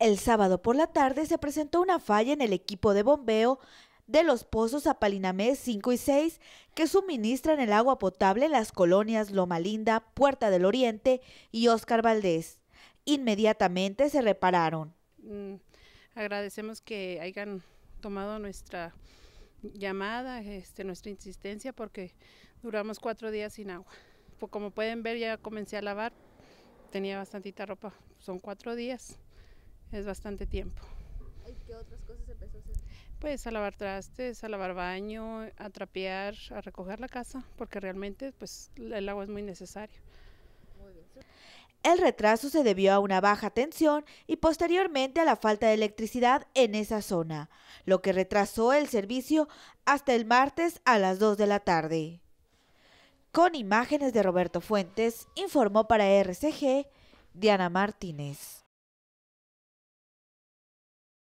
El sábado por la tarde se presentó una falla en el equipo de bombeo de los pozos Apalinamés 5 y 6 que suministran el agua potable en las colonias Loma Linda, Puerta del Oriente y Oscar Valdés. Inmediatamente se repararon. Mm, agradecemos que hayan tomado nuestra llamada, este, nuestra insistencia, porque duramos cuatro días sin agua. Pues, como pueden ver, ya comencé a lavar, tenía bastantita ropa, son cuatro días es bastante tiempo. qué otras cosas empezó a hacer? Pues a lavar trastes, a lavar baño, a trapear, a recoger la casa, porque realmente pues el agua es muy necesario. El retraso se debió a una baja tensión y posteriormente a la falta de electricidad en esa zona, lo que retrasó el servicio hasta el martes a las 2 de la tarde. Con imágenes de Roberto Fuentes, informó para RCG Diana Martínez.